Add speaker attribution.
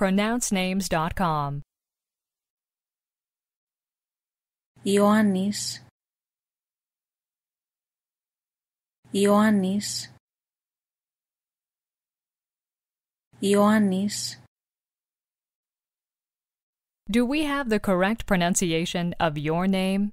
Speaker 1: pronouncenames.com. Ioannis Ioannis Ioannis Do we have the correct pronunciation of your name?